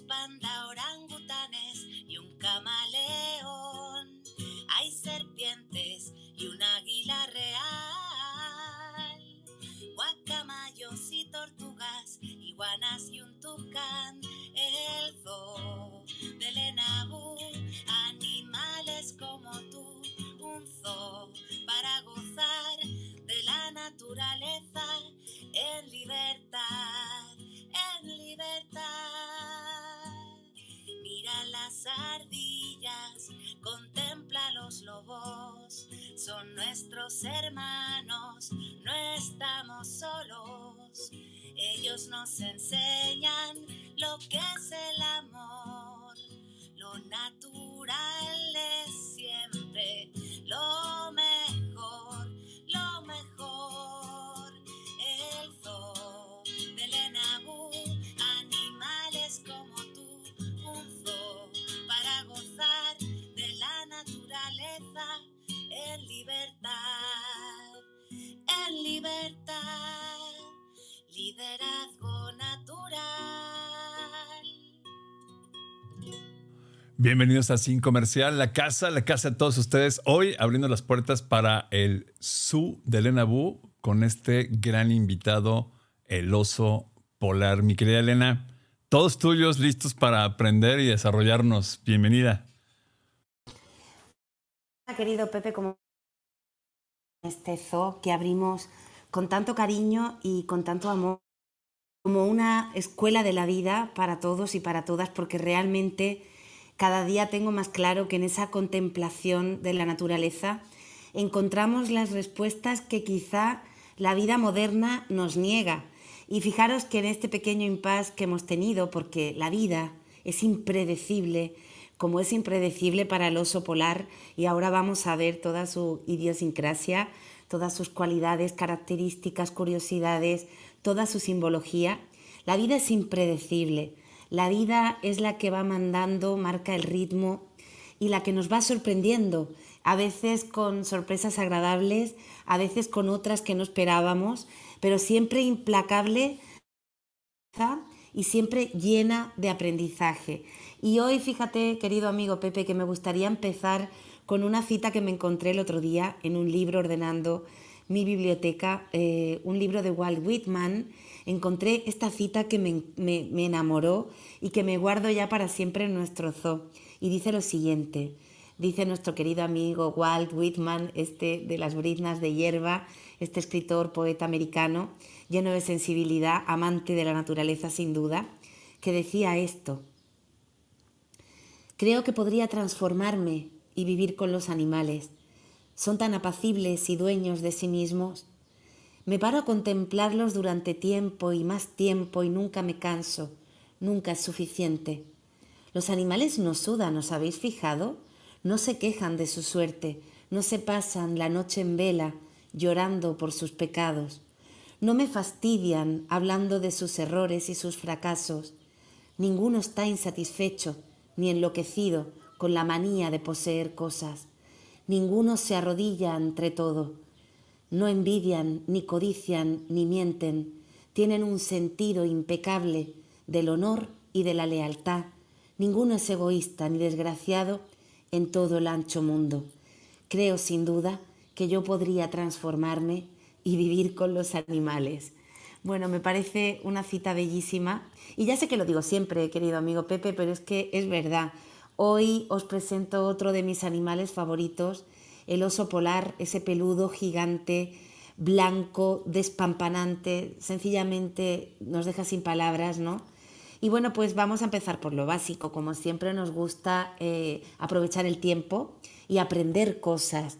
was ardillas, contempla los lobos, son nuestros hermanos, no estamos solos. Ellos nos enseñan lo que es el amor, lo natural es siempre lo mejor. Bienvenidos a Sin Comercial, la casa, la casa de todos ustedes. Hoy abriendo las puertas para el Zoo de Elena Bu con este gran invitado, el oso polar. Mi querida Elena, todos tuyos, listos para aprender y desarrollarnos. Bienvenida. Querido Pepe, como este zoo que abrimos con tanto cariño y con tanto amor, como una escuela de la vida para todos y para todas, porque realmente cada día tengo más claro que en esa contemplación de la naturaleza encontramos las respuestas que quizá la vida moderna nos niega. Y fijaros que en este pequeño impasse que hemos tenido, porque la vida es impredecible, como es impredecible para el oso polar, y ahora vamos a ver toda su idiosincrasia, todas sus cualidades, características, curiosidades, toda su simbología. La vida es impredecible, la vida es la que va mandando, marca el ritmo y la que nos va sorprendiendo, a veces con sorpresas agradables, a veces con otras que no esperábamos, pero siempre implacable y siempre llena de aprendizaje. Y hoy, fíjate, querido amigo Pepe, que me gustaría empezar con una cita que me encontré el otro día en un libro ordenando mi biblioteca eh, un libro de Walt Whitman, encontré esta cita que me, me enamoró y que me guardo ya para siempre en nuestro zoo. Y dice lo siguiente, dice nuestro querido amigo Walt Whitman, este de las briznas de hierba, este escritor, poeta americano, lleno de sensibilidad, amante de la naturaleza sin duda, que decía esto. Creo que podría transformarme y vivir con los animales son tan apacibles y dueños de sí mismos. Me paro a contemplarlos durante tiempo y más tiempo y nunca me canso, nunca es suficiente. Los animales no sudan, ¿os habéis fijado? No se quejan de su suerte, no se pasan la noche en vela llorando por sus pecados. No me fastidian hablando de sus errores y sus fracasos. Ninguno está insatisfecho ni enloquecido con la manía de poseer cosas ninguno se arrodilla entre todo. No envidian, ni codician, ni mienten. Tienen un sentido impecable del honor y de la lealtad. Ninguno es egoísta ni desgraciado en todo el ancho mundo. Creo sin duda que yo podría transformarme y vivir con los animales. Bueno, me parece una cita bellísima. Y ya sé que lo digo siempre, querido amigo Pepe, pero es que es verdad. Hoy os presento otro de mis animales favoritos, el oso polar, ese peludo gigante, blanco, despampanante, sencillamente nos deja sin palabras, ¿no? Y bueno, pues vamos a empezar por lo básico, como siempre nos gusta eh, aprovechar el tiempo y aprender cosas.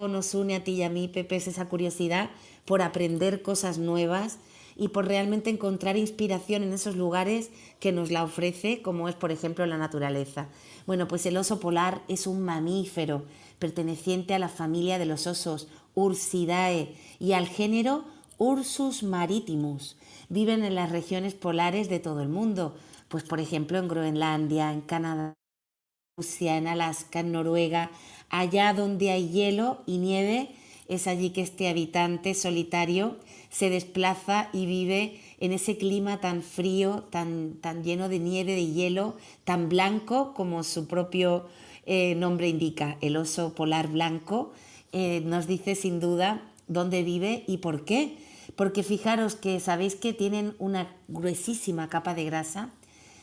Nos une a ti y a mí, Pepe, es esa curiosidad por aprender cosas nuevas y por realmente encontrar inspiración en esos lugares que nos la ofrece, como es por ejemplo la naturaleza. Bueno, pues el oso polar es un mamífero perteneciente a la familia de los osos Ursidae y al género Ursus maritimus. Viven en las regiones polares de todo el mundo, pues por ejemplo en Groenlandia, en Canadá, Rusia, en Alaska, en Noruega, allá donde hay hielo y nieve, es allí que este habitante solitario se desplaza y vive en ese clima tan frío, tan, tan lleno de nieve, de hielo, tan blanco como su propio eh, nombre indica, el oso polar blanco, eh, nos dice sin duda dónde vive y por qué. Porque fijaros que sabéis que tienen una gruesísima capa de grasa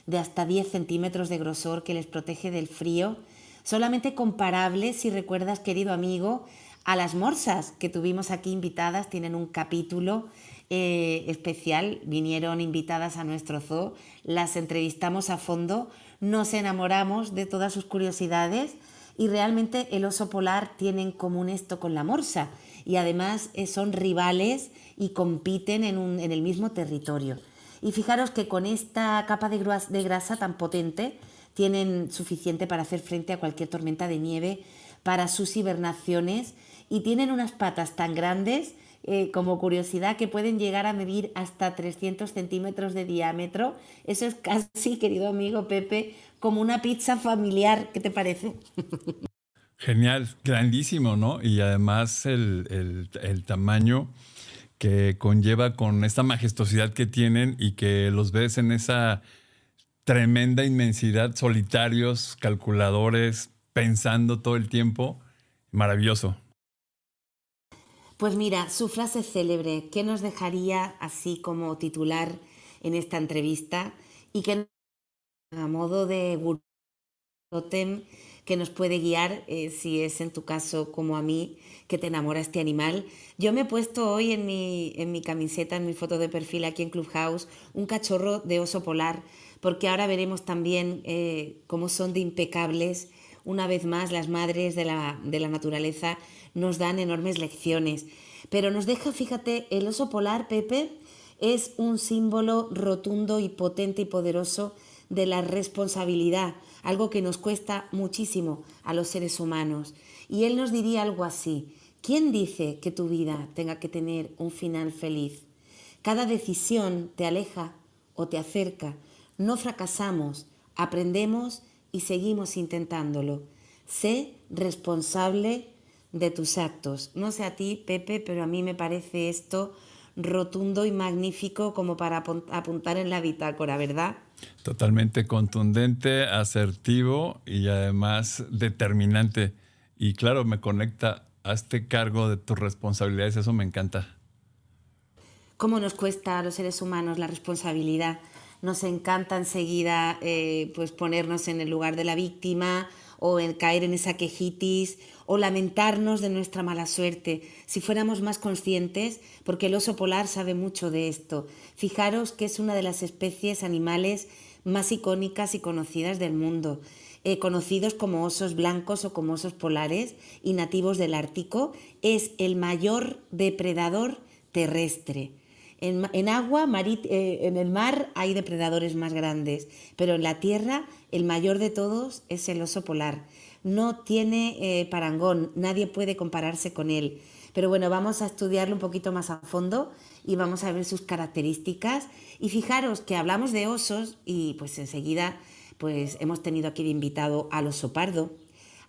de hasta 10 centímetros de grosor que les protege del frío, solamente comparable, si recuerdas, querido amigo, a las morsas que tuvimos aquí invitadas, tienen un capítulo eh, especial, vinieron invitadas a nuestro zoo, las entrevistamos a fondo, nos enamoramos de todas sus curiosidades y realmente el oso polar tiene en común esto con la morsa y además eh, son rivales y compiten en, el mismo territorio. Y fijaros que con esta capa de grasa tan potente tienen suficiente para hacer frente a cualquier tormenta de nieve, para sus hibernaciones y tienen unas patas tan grandes eh, como curiosidad, que pueden llegar a medir hasta 300 centímetros de diámetro. Eso es casi, querido amigo Pepe, como una pizza familiar. ¿Qué te parece? Genial, grandísimo, ¿no? Y además el, el tamaño que conlleva con esta majestuosidad que tienen y que los ves en esa tremenda inmensidad, solitarios, calculadores, pensando todo el tiempo. Maravilloso. Pues mira, su frase célebre, que nos dejaría así como titular en esta entrevista y que a modo de gurú que nos puede guiar, eh, si es en tu caso como a mí, que te enamora este animal. Yo me he puesto hoy en mi, camiseta, en mi foto de perfil aquí en Clubhouse, un cachorro de oso polar, porque ahora veremos también eh, cómo son de impecables una vez más, las madres de la, naturaleza nos dan enormes lecciones. Pero nos deja, fíjate, el oso polar, Pepe, es un símbolo rotundo y potente y poderoso de la responsabilidad, algo que nos cuesta muchísimo a los seres humanos. Y él nos diría algo así, ¿quién dice que tu vida tenga que tener un final feliz? Cada decisión te aleja o te acerca, no fracasamos, aprendemos y seguimos intentándolo. Sé responsable de tus actos. No sé a ti, Pepe, pero a mí me parece esto rotundo y magnífico como para apuntar en la bitácora, ¿verdad? Totalmente contundente, asertivo y además determinante. Y claro, me conecta a este cargo de tus responsabilidades, eso me encanta. ¿Cómo nos cuesta a los seres humanos la responsabilidad? nos encanta enseguida eh, pues ponernos en el lugar de la víctima o caer en esa quejitis o lamentarnos de nuestra mala suerte. Si fuéramos más conscientes, porque el oso polar sabe mucho de esto. Fijaros que es una de las especies animales más icónicas y conocidas del mundo. Eh, conocidos como osos blancos o como osos polares y nativos del Ártico, es el mayor depredador terrestre. En, agua, eh, en el mar hay depredadores más grandes, pero en la tierra el mayor de todos es el oso polar. No tiene eh, parangón, nadie puede compararse con él. Pero bueno, vamos a estudiarlo un poquito más a fondo y vamos a ver sus características. Y fijaros que hablamos de osos y pues enseguida pues hemos tenido aquí de invitado al oso pardo,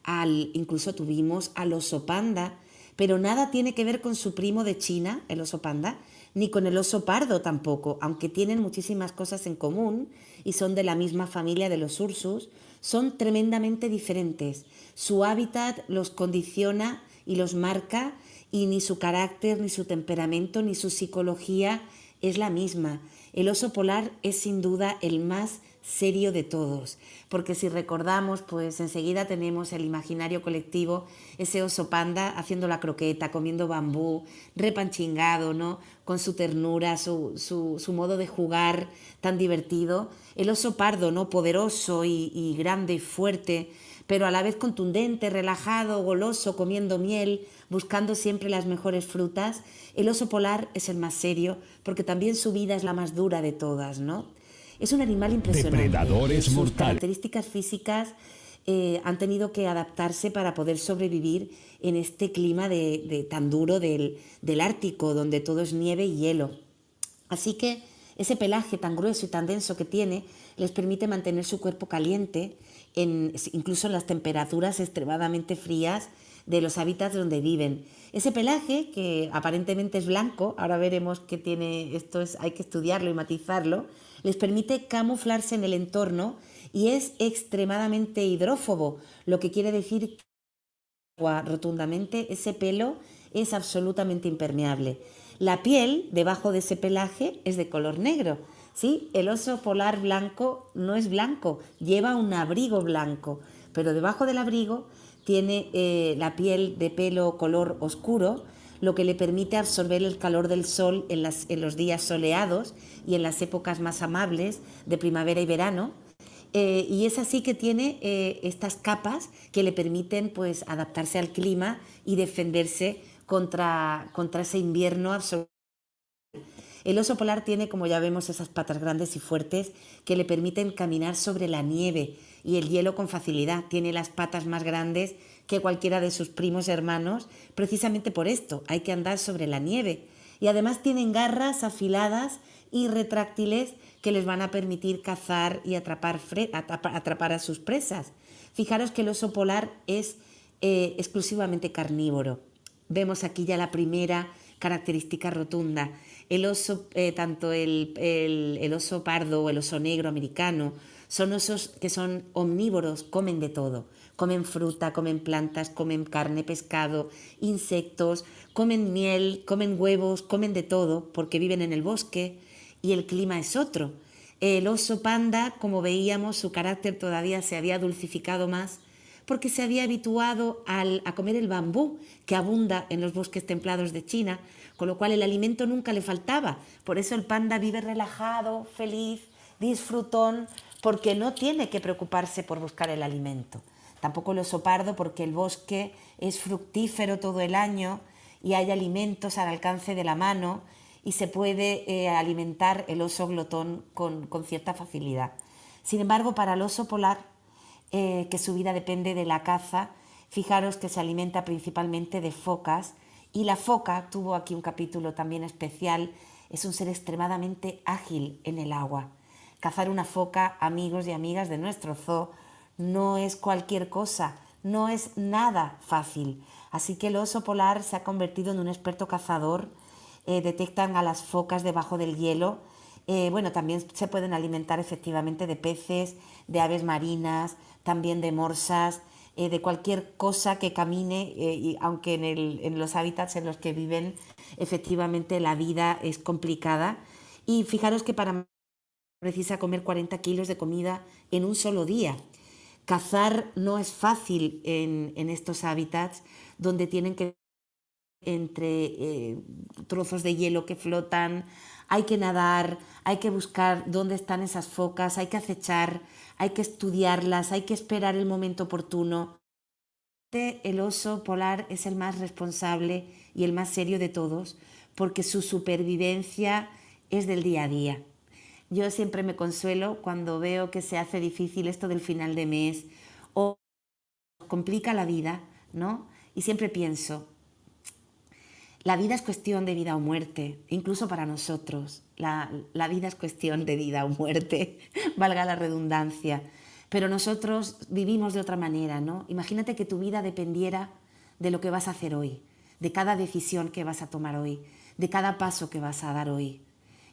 al, incluso tuvimos al oso panda, pero nada tiene que ver con su primo de China, el oso panda, ni con el oso pardo tampoco, aunque tienen muchísimas cosas en común y son de la misma familia de los ursus, son tremendamente diferentes. Su hábitat los condiciona y los marca y ni su carácter, ni su temperamento, ni su psicología es la misma. El oso polar es sin duda el más serio de todos, porque si recordamos, pues enseguida tenemos el imaginario colectivo, ese oso panda haciendo la croqueta, comiendo bambú, repanchingado, ¿no? con su ternura, su, modo de jugar tan divertido. El oso pardo, ¿no? Poderoso y, grande y fuerte, pero a la vez contundente, relajado, goloso, comiendo miel, buscando siempre las mejores frutas. El oso polar es el más serio, porque también su vida es la más dura de todas, ¿no? Es un animal impresionante. Depredadores mortales. Características físicas eh, han tenido que adaptarse para poder sobrevivir en este clima de, tan duro del, Ártico, donde todo es nieve y hielo. Así que ese pelaje tan grueso y tan denso que tiene les permite mantener su cuerpo caliente, incluso en las temperaturas extremadamente frías de los hábitats donde viven. Ese pelaje, que aparentemente es blanco, ahora veremos que tiene, esto es, hay que estudiarlo y matizarlo, les permite camuflarse en el entorno y es extremadamente hidrófobo, lo que quiere decir que rotundamente, ese pelo es absolutamente impermeable. La piel debajo de ese pelaje es de color negro. ¿sí? El oso polar blanco no es blanco, lleva un abrigo blanco, pero debajo del abrigo tiene eh, la piel de pelo color oscuro, lo que le permite absorber el calor del sol en, en los días soleados y en las épocas más amables de primavera y verano, eh, y es así que tiene eh, estas capas que le permiten pues, adaptarse al clima y defenderse contra, contra ese invierno absoluto. El oso polar tiene, como ya vemos, esas patas grandes y fuertes que le permiten caminar sobre la nieve y el hielo con facilidad. Tiene las patas más grandes que cualquiera de sus primos hermanos, precisamente por esto, hay que andar sobre la nieve. Y además tienen garras afiladas y retráctiles que les van a permitir cazar y atrapar, atrapar a sus presas. Fijaros que el oso polar es eh, exclusivamente carnívoro. Vemos aquí ya la primera característica rotunda. El oso, eh, tanto el, el, el oso pardo o el oso negro americano, son osos que son omnívoros, comen de todo. Comen fruta, comen plantas, comen carne, pescado, insectos, comen miel, comen huevos, comen de todo porque viven en el bosque, y el clima es otro. El oso panda, como veíamos, su carácter todavía se había dulcificado más porque se había habituado a comer el bambú que abunda en los bosques templados de China, con lo cual el alimento nunca le faltaba. Por eso el panda vive relajado, feliz, disfrutón, porque no tiene que preocuparse por buscar el alimento. Tampoco el oso pardo porque el bosque es fructífero todo el año y hay alimentos al alcance de la mano y se puede eh, alimentar el oso glotón con, cierta facilidad. Sin embargo, para el oso polar, eh, que su vida depende de la caza, fijaros que se alimenta principalmente de focas y la foca tuvo aquí un capítulo también especial, es un ser extremadamente ágil en el agua. Cazar una foca, amigos y amigas de nuestro zoo, no es cualquier cosa, no es nada fácil. Así que el oso polar se ha convertido en un experto cazador, eh, detectan a las focas debajo del hielo. Eh, bueno, también se pueden alimentar efectivamente de peces, de aves marinas, también de morsas, eh, de cualquier cosa que camine, y aunque en, los hábitats en los que viven efectivamente la vida es complicada. Y fijaros que para precisa comer 40 kilos de comida en un solo día. Cazar no es fácil en estos hábitats donde tienen que entre eh, trozos de hielo que flotan, hay que nadar, hay que buscar dónde están esas focas, hay que acechar, hay que estudiarlas, hay que esperar el momento oportuno. El oso polar es el más responsable y el más serio de todos porque su supervivencia es del día a día. Yo siempre me consuelo cuando veo que se hace difícil esto del final de mes o complica la vida, ¿no? Y siempre pienso, la vida es cuestión de vida o muerte, incluso para nosotros. La, vida es cuestión de vida o muerte, valga la redundancia. Pero nosotros vivimos de otra manera, ¿no? Imagínate que tu vida dependiera de lo que vas a hacer hoy, de cada decisión que vas a tomar hoy, de cada paso que vas a dar hoy.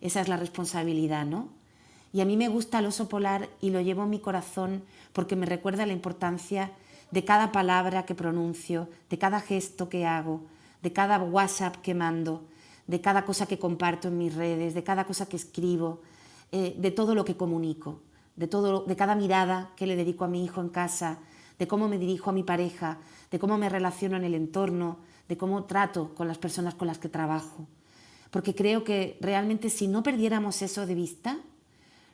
Esa es la responsabilidad, ¿no? Y a mí me gusta el oso polar y lo llevo en mi corazón porque me recuerda la importancia de cada palabra que pronuncio, de cada gesto que hago, de cada WhatsApp que mando, de cada cosa que comparto en mis redes, de cada cosa que escribo, eh, de todo lo que comunico, de, todo, de cada mirada que le dedico a mi hijo en casa, de cómo me dirijo a mi pareja, de cómo me relaciono en el entorno, de cómo trato con las personas con las que trabajo. Porque creo que realmente si no perdiéramos eso de vista,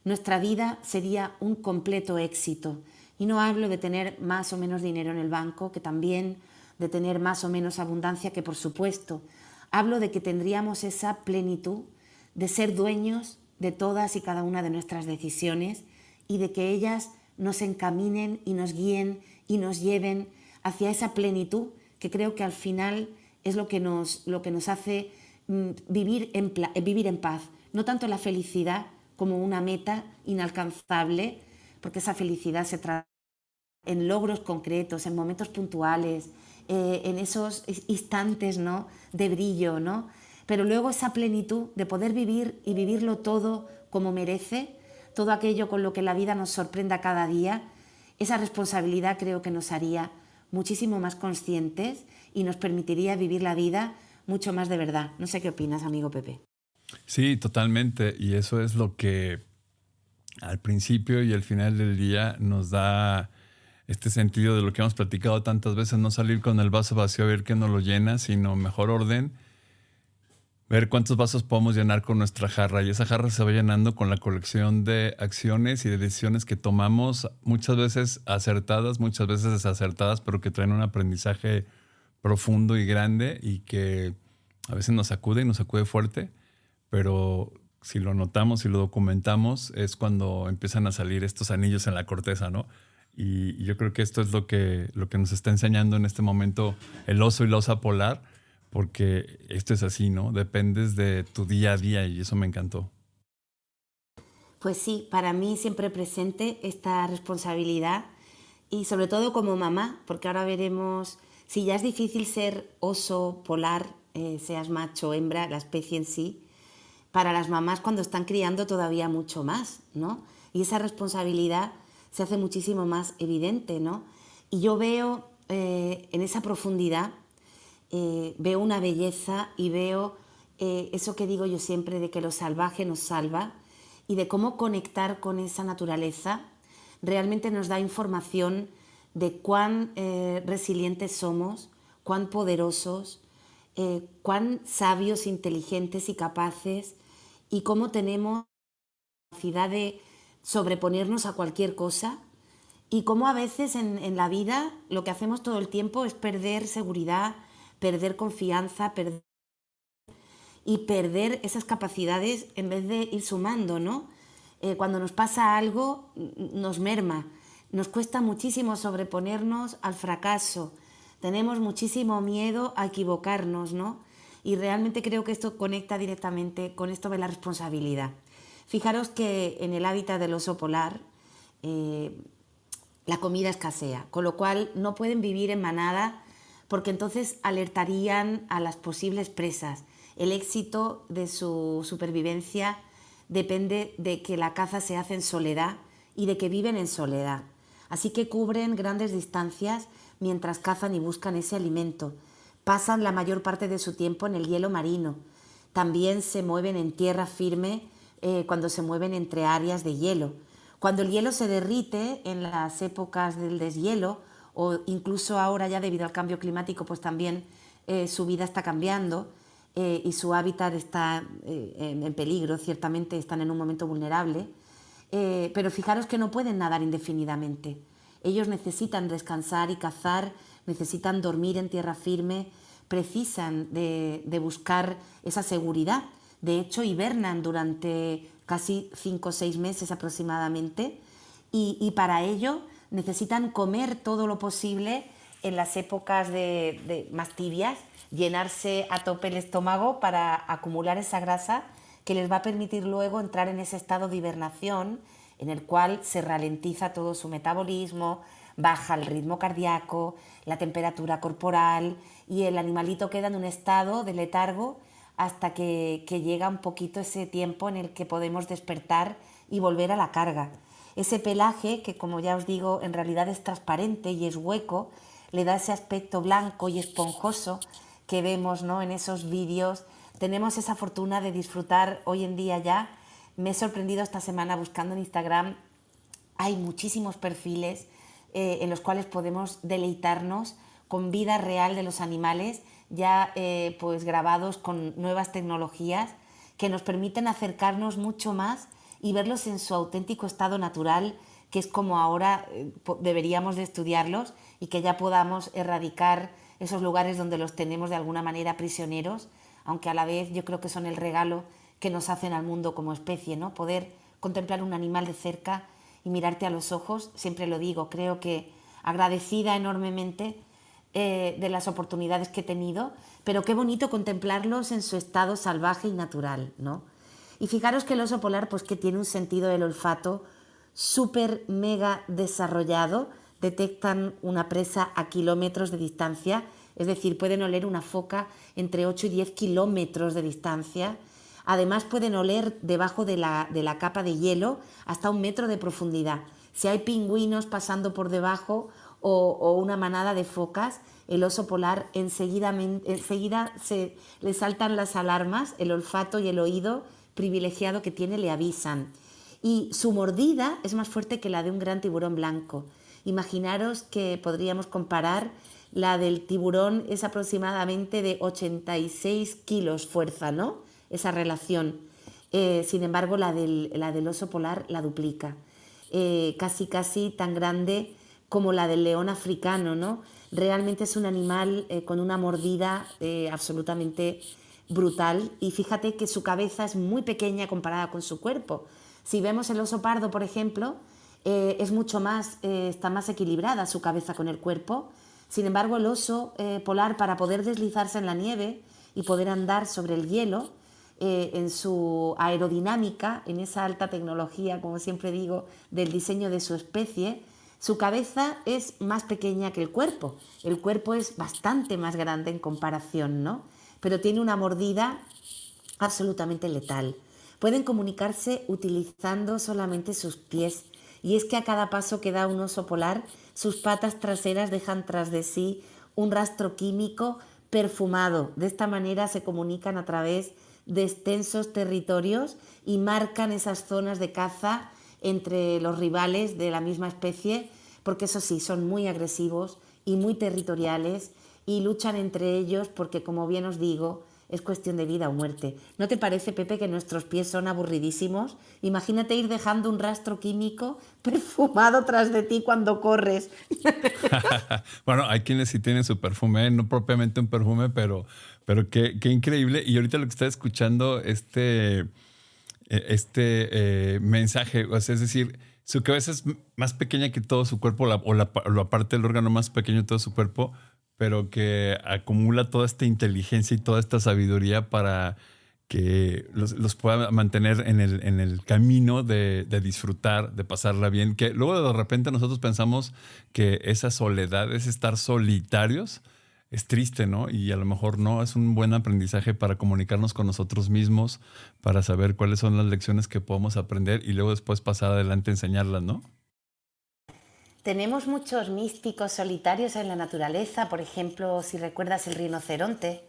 nuestra vida sería un completo éxito. Y no hablo de tener más o menos dinero en el banco, que también de tener más o menos abundancia, que por supuesto, hablo de que tendríamos esa plenitud de ser dueños de todas y cada una de nuestras decisiones y de que ellas nos encaminen y nos guíen y nos lleven hacia esa plenitud que creo que al final es lo que nos, lo que nos hace mm, vivir en, eh, vivir en paz. No tanto la felicidad como una meta inalcanzable, porque esa felicidad se trata en logros concretos, en momentos puntuales, eh, en esos instantes ¿no? de brillo, ¿no? pero luego esa plenitud de poder vivir y vivirlo todo como merece, todo aquello con lo que la vida nos sorprenda cada día, esa responsabilidad creo que nos haría muchísimo más conscientes y nos permitiría vivir la vida mucho más de verdad. No sé qué opinas, amigo Pepe. Sí, totalmente. Y eso es lo que al principio y al final del día nos da este sentido de lo que hemos platicado tantas veces, no salir con el vaso vacío a ver qué no lo llena, sino mejor orden, ver cuántos vasos podemos llenar con nuestra jarra. Y esa jarra se va llenando con la colección de acciones y de decisiones que tomamos, muchas veces acertadas, muchas veces desacertadas, pero que traen un aprendizaje profundo y grande y que a veces nos sacude y nos acude fuerte, pero si lo notamos y lo documentamos es cuando empiezan a salir estos anillos en la corteza, ¿no? Y yo creo que esto es lo que, lo que nos está enseñando en este momento el oso y la osa polar, porque esto es así, ¿no? Dependes de tu día a día y eso me encantó. Pues sí, para mí siempre presente esta responsabilidad y sobre todo como mamá, porque ahora veremos si ya es difícil ser oso polar, eh, seas macho, hembra, la especie en sí, para las mamás cuando están criando todavía mucho más, ¿no? Y esa responsabilidad se hace muchísimo más evidente, ¿no? Y yo veo eh, en esa profundidad, eh, veo una belleza y veo eh, eso que digo yo siempre de que lo salvaje nos salva y de cómo conectar con esa naturaleza realmente nos da información de cuán resilientes somos, cuán poderosos, cuán sabios, inteligentes y capaces y cómo tenemos la capacidad de sobreponernos a cualquier cosa y cómo a veces en, la vida lo que hacemos todo el tiempo es perder seguridad, perder confianza, perder y perder esas capacidades en vez de ir sumando, ¿no? Eh, cuando nos pasa algo nos merma, nos cuesta muchísimo sobreponernos al fracaso, tenemos muchísimo miedo a equivocarnos, ¿no? Y realmente creo que esto conecta directamente con esto de la responsabilidad. Fijaros que en el hábitat del oso polar eh, la comida escasea, con lo cual no pueden vivir en manada porque entonces alertarían a las posibles presas. El éxito de su supervivencia depende de que la caza se hace en soledad y de que viven en soledad. Así que cubren grandes distancias mientras cazan y buscan ese alimento. Pasan la mayor parte de su tiempo en el hielo marino. También se mueven en tierra firme eh, cuando se mueven entre áreas de hielo. Cuando el hielo se derrite en las épocas del deshielo, o incluso ahora ya debido al cambio climático, pues también eh, su vida está cambiando eh, y su hábitat está en peligro, ciertamente están en un momento vulnerable. pero fijaros que no pueden nadar indefinidamente. Ellos necesitan descansar y cazar, necesitan dormir en tierra firme, precisan de, de buscar esa seguridad de hecho, hibernan durante casi 5 o 6 meses aproximadamente y, para ello necesitan comer todo lo posible en las épocas de, de más tibias, llenarse a tope el estómago para acumular esa grasa que les va a permitir luego entrar en ese estado de hibernación en el cual se ralentiza todo su metabolismo, baja el ritmo cardíaco, la temperatura corporal y el animalito queda en un estado de letargo hasta que, llega un poquito ese tiempo en el que podemos despertar y volver a la carga. Ese pelaje, que como ya os digo, en realidad es transparente y es hueco, le da ese aspecto blanco y esponjoso que vemos ¿no? en esos vídeos. Tenemos esa fortuna de disfrutar hoy en día ya. Me he sorprendido esta semana buscando en Instagram. Hay muchísimos perfiles eh, en los cuales podemos deleitarnos con vida real de los animales ya eh, pues grabados con nuevas tecnologías que nos permiten acercarnos mucho más y verlos en su auténtico estado natural, que es como ahora eh, deberíamos de estudiarlos y que ya podamos erradicar esos lugares donde los tenemos de alguna manera prisioneros, aunque a la vez yo creo que son el regalo que nos hacen al mundo como especie, ¿no? Poder contemplar un animal de cerca y mirarte a los ojos, siempre lo digo, creo que agradecida enormemente eh, de las oportunidades que he tenido, pero qué bonito contemplarlos en su estado salvaje y natural, ¿no? Y fijaros que el oso polar, pues que tiene un sentido del olfato súper mega desarrollado, detectan una presa a kilómetros de distancia, es decir, pueden oler una foca entre 8 y 10 kilómetros de distancia. Además pueden oler debajo de la, de la capa de hielo hasta un metro de profundidad. Si hay pingüinos pasando por debajo o, una manada de focas, el oso polar enseguida, enseguida se, le saltan las alarmas, el olfato y el oído privilegiado que tiene le avisan. Y su mordida es más fuerte que la de un gran tiburón blanco. Imaginaros que podríamos comparar la del tiburón es aproximadamente de 86 kilos fuerza, ¿no? Esa relación. Eh, sin embargo, la del, la del, oso polar la duplica. Eh, casi, casi tan grande como la del león africano, ¿no? Realmente es un animal eh, con una mordida eh, absolutamente brutal y fíjate que su cabeza es muy pequeña comparada con su cuerpo. Si vemos el oso pardo, por ejemplo, eh, es mucho más, está más equilibrada su cabeza con el cuerpo. Sin embargo, el oso polar, para poder deslizarse en la nieve y poder andar sobre el hielo, en su aerodinámica, en esa alta tecnología, como siempre digo, del diseño de su especie, su cabeza es más pequeña que el cuerpo. El cuerpo es bastante más grande en comparación, ¿no? Pero tiene una mordida absolutamente letal. Pueden comunicarse utilizando solamente sus pies. Y es que a cada paso que da un oso polar, sus patas traseras dejan tras de sí un rastro químico perfumado. De esta manera se comunican a través de extensos territorios y marcan esas zonas de caza entre los rivales de la misma especie porque eso sí, son muy agresivos y muy territoriales y luchan entre ellos porque, como bien os digo, es cuestión de vida o muerte. ¿No te parece, Pepe, que nuestros pies son aburridísimos? Imagínate ir dejando un rastro químico perfumado tras de ti cuando corres. bueno, hay quienes sí tienen su perfume, no propiamente un perfume, pero, pero qué, increíble. Y ahorita lo que está escuchando, este, eh, este eh, mensaje, o sea, es decir, su cabeza es más pequeña que todo su cuerpo, o la, la, parte del órgano más pequeño de todo su cuerpo, pero que acumula toda esta inteligencia y toda esta sabiduría para que los, pueda mantener en el, camino de, de, disfrutar, de pasarla bien, que luego de repente nosotros pensamos que esa soledad es estar solitarios, es triste, ¿no? Y a lo mejor no es un buen aprendizaje para comunicarnos con nosotros mismos, para saber cuáles son las lecciones que podemos aprender y luego después pasar adelante a enseñarlas, ¿no? Tenemos muchos místicos solitarios en la naturaleza, por ejemplo, si recuerdas el rinoceronte,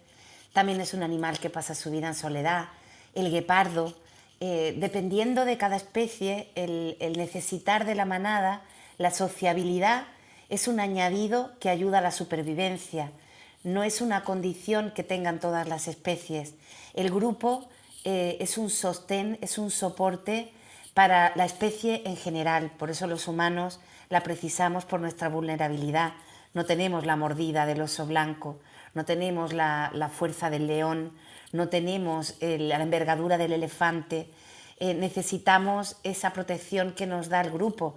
también es un animal que pasa su vida en soledad, el guepardo, eh, dependiendo de cada especie, el necesitar de la manada, la sociabilidad es un añadido que ayuda a la supervivencia no es una condición que tengan todas las especies. El grupo eh, es un sostén, es un soporte para la especie en general. Por eso los humanos la precisamos por nuestra vulnerabilidad. No tenemos la mordida del oso blanco, no tenemos la, fuerza del león, no tenemos eh, la envergadura del elefante. Eh, necesitamos esa protección que nos da el grupo,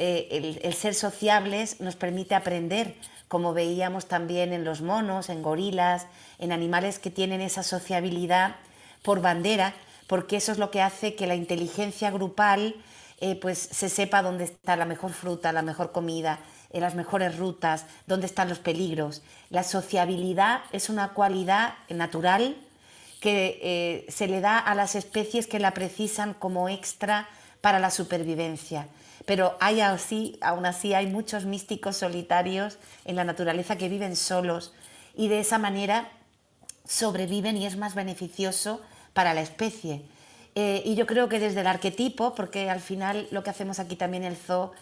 eh, el, ser sociables nos permite aprender, como veíamos también en los monos, en gorilas, en animales que tienen esa sociabilidad por bandera, porque eso es lo que hace que la inteligencia grupal eh, pues se sepa dónde está la mejor fruta, la mejor comida, las mejores rutas, dónde están los peligros. La sociabilidad es una cualidad natural que eh, se le da a las especies que la precisan como extra para la supervivencia pero hay aún así hay muchos místicos solitarios en la naturaleza que viven solos y de esa manera sobreviven y es más beneficioso para la especie. Eh, y yo creo que desde el arquetipo, porque al final lo que hacemos aquí también el zoo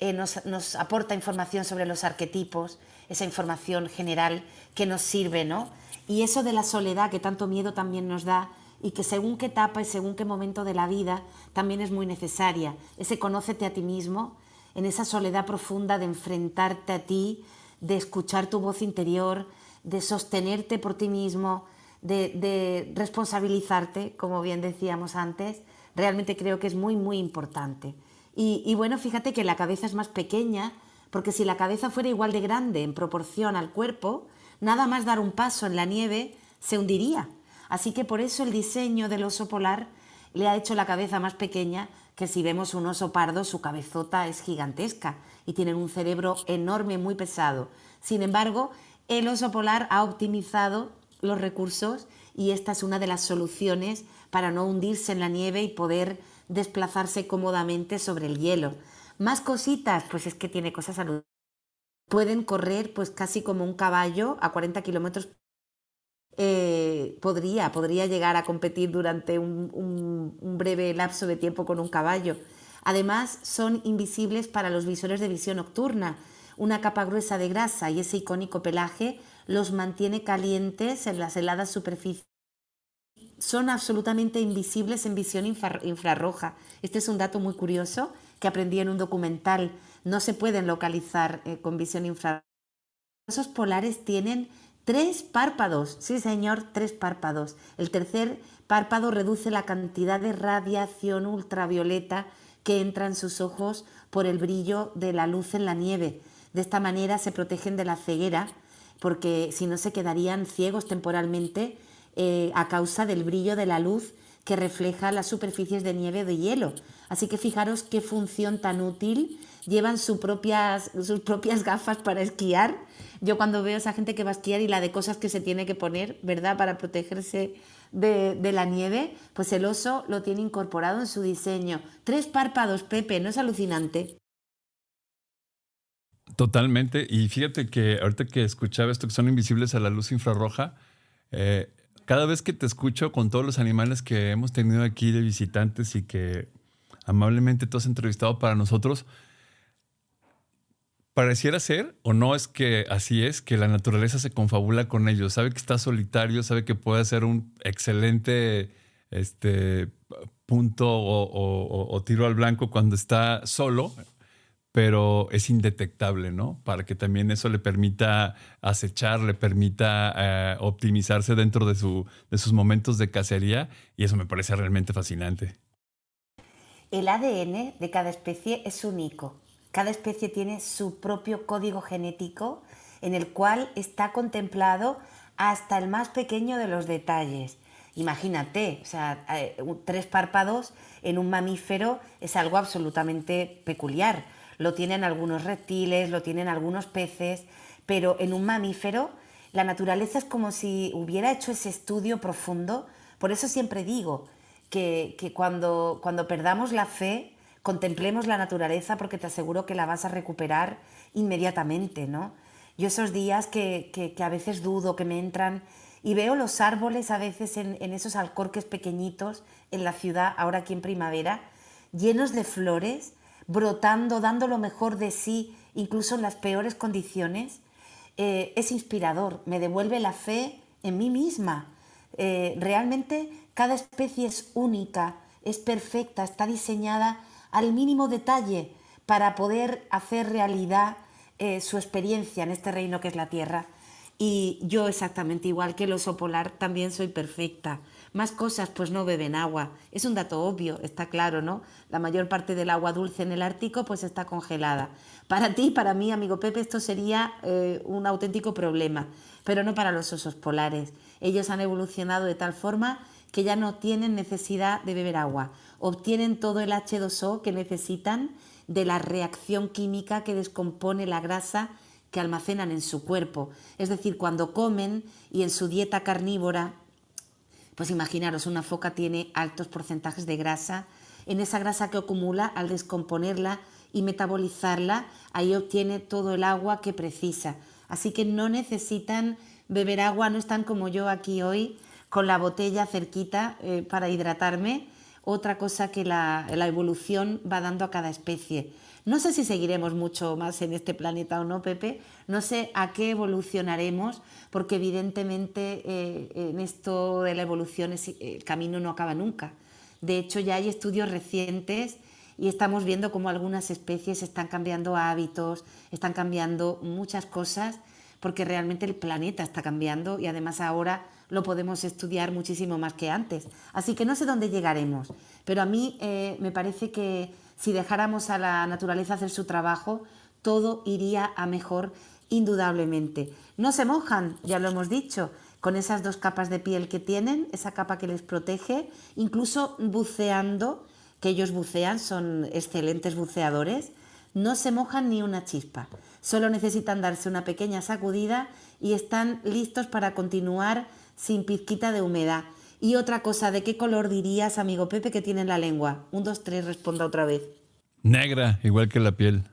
eh, nos, nos, aporta información sobre los arquetipos, esa información general que nos sirve, ¿no? Y eso de la soledad que tanto miedo también nos da, y que según qué etapa y según qué momento de la vida también es muy necesaria. Ese conócete a ti mismo, en esa soledad profunda de enfrentarte a ti, de escuchar tu voz interior, de sostenerte por ti mismo, de, responsabilizarte, como bien decíamos antes, realmente creo que es muy, muy importante. y, bueno, fíjate que la cabeza es más pequeña, porque si la cabeza fuera igual de grande en proporción al cuerpo, nada más dar un paso en la nieve se hundiría. Así que por eso el diseño del oso polar le ha hecho la cabeza más pequeña que si vemos un oso pardo, su cabezota es gigantesca y tienen un cerebro enorme, muy pesado. Sin embargo, el oso polar ha optimizado los recursos y esta es una de las soluciones para no hundirse en la nieve y poder desplazarse cómodamente sobre el hielo. Más cositas, pues es que tiene cosas saludables. Pueden correr pues casi como un caballo a 40 kilómetros eh, podría, podría llegar a competir durante un, breve lapso de tiempo con un caballo. Además, son invisibles para los visores de visión nocturna. Una capa gruesa de grasa y ese icónico pelaje los mantiene calientes en las heladas superficies. Son absolutamente invisibles en visión infrarroja. Este es un dato muy curioso que aprendí en un documental. No se pueden localizar eh, con visión infrarroja. Los polares tienen Tres párpados, sí señor, tres párpados. El tercer párpado reduce la cantidad de radiación ultravioleta que entra en sus ojos por el brillo de la luz en la nieve. De esta manera se protegen de la ceguera, porque si no se quedarían ciegos temporalmente eh, a causa del brillo de la luz que refleja las superficies de nieve de hielo. Así que fijaros qué función tan útil llevan sus propias, sus propias gafas para esquiar. Yo cuando veo a esa gente que va a esquiar y la de cosas que se tiene que poner, ¿verdad? Para protegerse de, la nieve, pues el oso lo tiene incorporado en su diseño. Tres párpados, Pepe, ¿no es alucinante? Totalmente. Y fíjate que ahorita que escuchaba esto, que son invisibles a la luz infrarroja, eh, cada vez que te escucho con todos los animales que hemos tenido aquí de visitantes y que amablemente tú has entrevistado para nosotros, pareciera ser, o no es que así es, que la naturaleza se confabula con ellos. Sabe que está solitario, sabe que puede ser un excelente este, punto o, tiro al blanco cuando está solo, pero es indetectable, ¿no? Para que también eso le permita acechar, le permita eh, optimizarse dentro de, de sus momentos de cacería, y eso me parece realmente fascinante. El ADN de cada especie es único cada especie tiene su propio código genético en el cual está contemplado hasta el más pequeño de los detalles. Imagínate, eh, tres párpados en un mamífero es algo absolutamente peculiar. Lo tienen algunos reptiles, lo tienen algunos peces, pero en un mamífero la naturaleza es como si hubiera hecho ese estudio profundo. Por eso siempre digo que, cuando, cuando perdamos la fe contemplemos la naturaleza porque te aseguro que la vas a recuperar inmediatamente, ¿no? Yo esos días que, que, a veces dudo, que me entran y veo los árboles a veces en, esos alcorques pequeñitos en la ciudad, ahora aquí en primavera, llenos de flores, brotando, dando lo mejor de sí, incluso en las peores condiciones, eh, es inspirador, me devuelve la fe en mí misma. Eh, realmente cada especie es única, es perfecta, está diseñada al mínimo detalle para poder hacer realidad eh, su experiencia en este reino que es la Tierra. Y yo exactamente igual que el oso polar también soy perfecta. Más cosas pues no beben agua. Es un dato obvio, está claro, ¿no? La mayor parte del agua dulce en el Ártico pues está congelada. Para ti, para mí, amigo Pepe, esto sería eh, un auténtico problema, pero no para los osos polares. Ellos han evolucionado de tal forma que ya no tienen necesidad de beber agua. Obtienen todo el H2O que necesitan de la reacción química que descompone la grasa que almacenan en su cuerpo. Es decir, cuando comen y en su dieta carnívora, pues imaginaros, una foca tiene altos porcentajes de grasa. En esa grasa que acumula, al descomponerla y metabolizarla, ahí obtiene todo el agua que precisa. Así que no necesitan beber agua, no están como yo aquí hoy con la botella cerquita eh, para hidratarme. Otra cosa que la, evolución va dando a cada especie. No sé si seguiremos mucho más en este planeta o no, Pepe. No sé a qué evolucionaremos, porque evidentemente eh, en esto de la evolución es, el camino no acaba nunca. De hecho, ya hay estudios recientes y estamos viendo cómo algunas especies están cambiando hábitos, están cambiando muchas cosas, porque realmente el planeta está cambiando y además ahora lo podemos estudiar muchísimo más que antes. Así que no sé dónde llegaremos, pero a mí eh, me parece que si dejáramos a la naturaleza hacer su trabajo, todo iría a mejor indudablemente. No se mojan, ya lo hemos dicho, con esas dos capas de piel que tienen, esa capa que les protege, incluso buceando, que ellos bucean, son excelentes buceadores, no se mojan ni una chispa. Solo necesitan darse una pequeña sacudida y están listos para continuar sin pizquita de humedad. Y otra cosa, ¿de qué color dirías, amigo Pepe, que tiene la lengua? Un, dos, tres, responda otra vez. Negra, igual que la piel.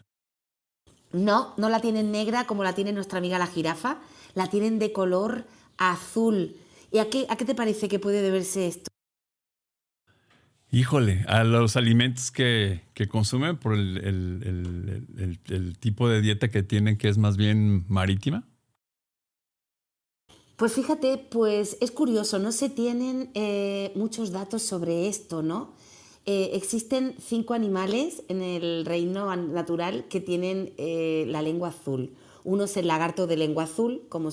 No, no la tienen negra como la tiene nuestra amiga la jirafa, la tienen de color azul. ¿Y a qué, a qué te parece que puede deberse esto? Híjole, a los alimentos que, que consumen por el, tipo de dieta que tienen, que es más bien marítima. Pues fíjate, pues es curioso, no se tienen eh, muchos datos sobre esto, ¿no? Eh, existen cinco animales en el reino natural que tienen eh, la lengua azul. Uno es el lagarto de lengua azul, como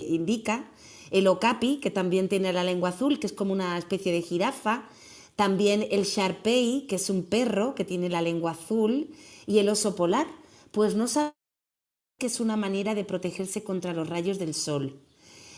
indica, el okapi, que también tiene la lengua azul, que es como una especie de jirafa, también el sharpei, que es un perro que tiene la lengua azul, y el oso polar, pues no sabe que es una manera de protegerse contra los rayos del sol.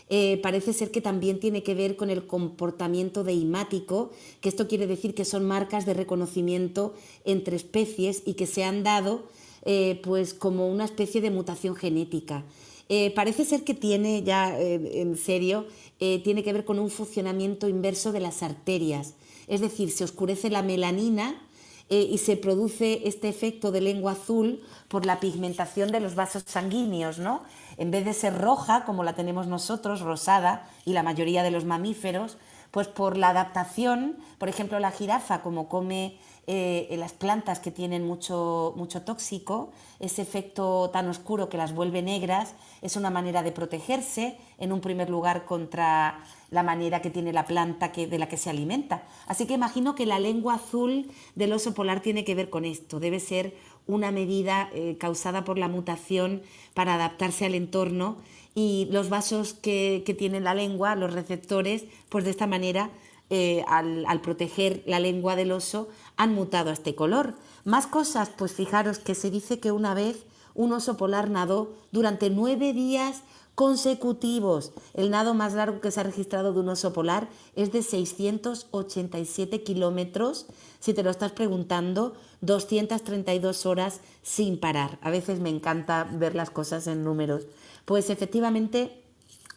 Eh, parece ser que también tiene que ver con el comportamiento deimático, que esto quiere decir que son marcas de reconocimiento entre especies y que se han dado eh, pues como una especie de mutación genética. Eh, parece ser que tiene, ya en serio, tiene que ver con un funcionamiento inverso de las arterias. Es decir, se oscurece la melanina, y se produce este efecto de lengua azul por la pigmentación de los vasos sanguíneos, ¿no? en vez de ser roja, como la tenemos nosotros, rosada, y la mayoría de los mamíferos, pues por la adaptación, por ejemplo, la jirafa, como come eh, las plantas que tienen mucho, mucho tóxico, ese efecto tan oscuro que las vuelve negras, es una manera de protegerse, en un primer lugar, contra la manera que tiene la planta que, de la que se alimenta. Así que imagino que la lengua azul del oso polar tiene que ver con esto, debe ser una medida eh, causada por la mutación para adaptarse al entorno y los vasos que, tiene la lengua, los receptores, pues de esta manera, eh, al, proteger la lengua del oso, han mutado a este color. Más cosas, pues fijaros que se dice que una vez un oso polar nadó durante nueve días consecutivos. El nado más largo que se ha registrado de un oso polar es de 687 kilómetros. Si te lo estás preguntando, 232 horas sin parar. A veces me encanta ver las cosas en números. Pues efectivamente,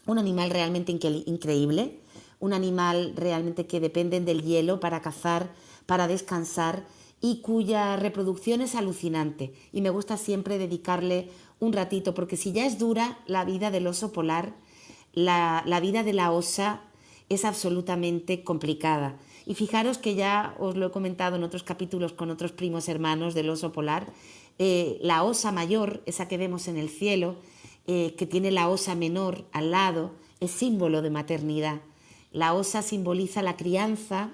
un animal realmente increíble, un animal realmente que dependen del hielo para cazar, para descansar y cuya reproducción es alucinante. Y me gusta siempre dedicarle un ratito, porque si ya es dura la vida del oso polar, la, vida de la osa es absolutamente complicada. Y fijaros que ya os lo he comentado en otros capítulos con otros primos hermanos del oso polar, eh, la osa mayor, esa que vemos en el cielo, eh, que tiene la osa menor al lado, es símbolo de maternidad. La osa simboliza la crianza,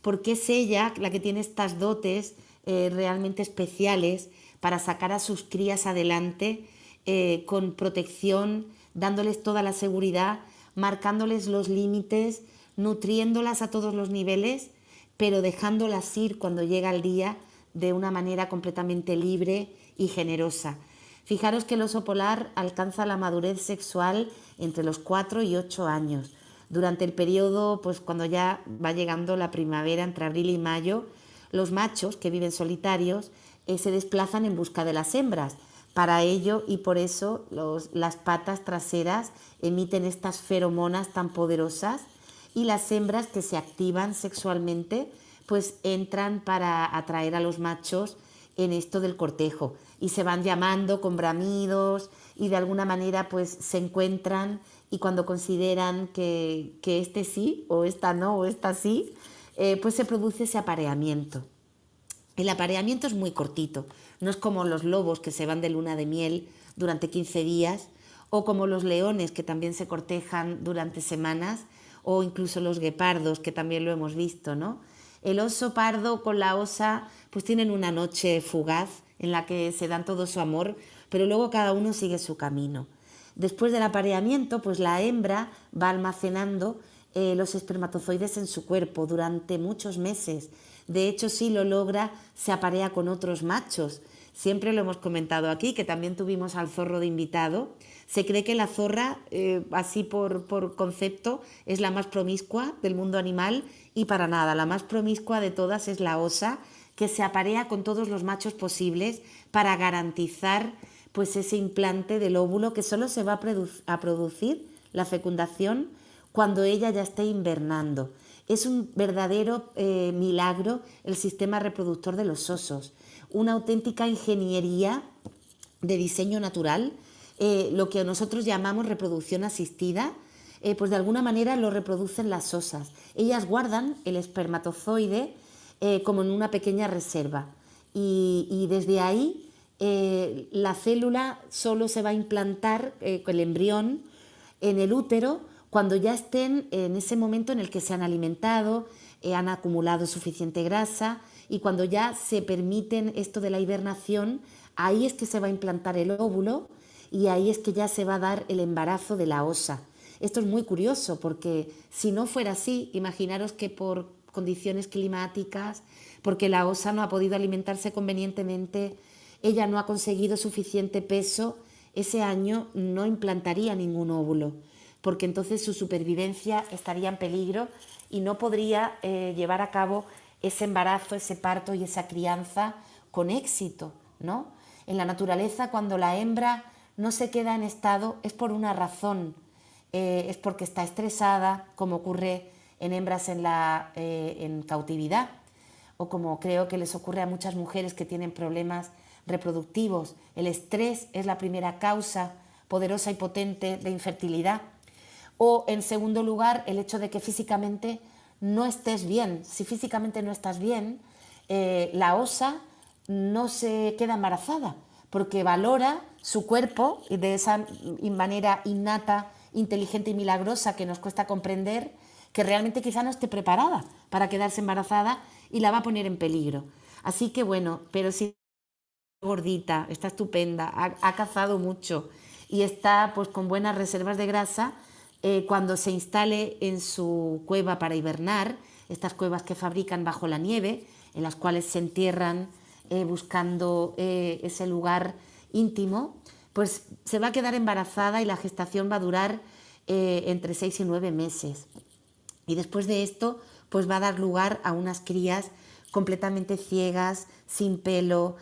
porque es ella la que tiene estas dotes eh, realmente especiales para sacar a sus crías adelante eh, con protección, dándoles toda la seguridad, marcándoles los límites, nutriéndolas a todos los niveles, pero dejándolas ir cuando llega el día de una manera completamente libre y generosa. Fijaros que el oso polar alcanza la madurez sexual entre los 4 y 8 años. Durante el periodo, pues cuando ya va llegando la primavera, entre abril y mayo, los machos que viven solitarios eh, se desplazan en busca de las hembras. Para ello y por eso las patas traseras emiten estas feromonas tan poderosas y las hembras que se activan sexualmente pues entran para atraer a los machos en esto del cortejo y se van llamando con bramidos y de alguna manera pues se encuentran y cuando consideran que, este sí o esta no o esta sí, eh, pues se produce ese apareamiento. El apareamiento es muy cortito, no es como los lobos que se van de luna de miel durante 15 días, o como los leones que también se cortejan durante semanas, o incluso los guepardos que también lo hemos visto, ¿no? El oso pardo con la osa pues tienen una noche fugaz en la que se dan todo su amor, pero luego cada uno sigue su camino. Después del apareamiento, pues la hembra va almacenando eh, los espermatozoides en su cuerpo durante muchos meses de hecho, si lo logra, se aparea con otros machos. Siempre lo hemos comentado aquí, que también tuvimos al zorro de invitado. Se cree que la zorra, eh, así por, concepto, es la más promiscua del mundo animal y para nada. La más promiscua de todas es la osa, que se aparea con todos los machos posibles para garantizar pues ese implante del óvulo que solo se va a, producir la fecundación cuando ella ya esté invernando. Es un verdadero eh, milagro el sistema reproductor de los osos, una auténtica ingeniería de diseño natural, eh, lo que nosotros llamamos reproducción asistida, eh, pues de alguna manera lo reproducen las osas. Ellas guardan el espermatozoide como en una pequeña reserva y, y desde ahí la célula solo se va a implantar con el embrión en el útero cuando ya estén en ese momento en el que se han alimentado, eh, han acumulado suficiente grasa y cuando ya se permiten esto de la hibernación, ahí es que se va a implantar el óvulo y ahí es que ya se va a dar el embarazo de la osa. Esto es muy curioso porque si no fuera así, imaginaros que por condiciones climáticas, porque la osa no ha podido alimentarse convenientemente, ella no ha conseguido suficiente peso, ese año no implantaría ningún óvulo porque entonces su supervivencia estaría en peligro y no podría eh, llevar a cabo ese embarazo, ese parto y esa crianza con éxito, ¿no? En la naturaleza, cuando la hembra no se queda en estado, es por una razón, eh, es porque está estresada, como ocurre en hembras en, la, eh, en cautividad, o como creo que les ocurre a muchas mujeres que tienen problemas reproductivos. El estrés es la primera causa poderosa y potente de infertilidad o en segundo lugar, el hecho de que físicamente no estés bien. Si físicamente no estás bien, eh, la osa no se queda embarazada porque valora su cuerpo de esa manera innata, inteligente y milagrosa que nos cuesta comprender, que realmente quizá no esté preparada para quedarse embarazada y la va a poner en peligro. Así que bueno, pero si gordita, está estupenda, ha, ha cazado mucho y está pues con buenas reservas de grasa, eh, cuando se instale en su cueva para hibernar, estas cuevas que fabrican bajo la nieve, en las cuales se entierran eh, buscando eh, ese lugar íntimo, pues se va a quedar embarazada y la gestación va a durar entre seis y nueve meses. Y después de esto, pues va a dar lugar a unas crías completamente ciegas, sin pelo,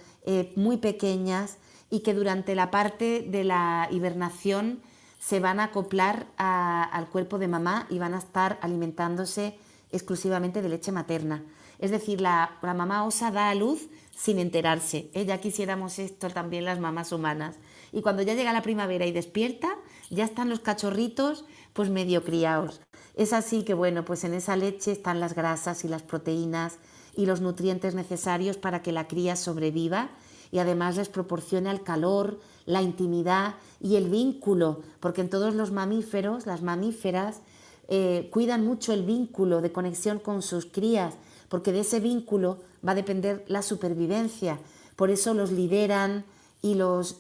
muy pequeñas y que durante la parte de la hibernación se van a acoplar al cuerpo de mamá y van a estar alimentándose exclusivamente de leche materna. Es decir, la, mamá osa da a luz sin enterarse. Ella eh, quisiéramos esto también las mamás humanas. Y cuando ya llega la primavera y despierta, ya están los cachorritos pues medio criados. Es así que bueno, pues en esa leche están las grasas y las proteínas y los nutrientes necesarios para que la cría sobreviva y además les proporcione el calor, la intimidad y el vínculo, porque en todos los mamíferos, las mamíferas, eh, cuidan mucho el vínculo de conexión con sus crías, porque de ese vínculo va a depender la supervivencia. Por eso los lideran y los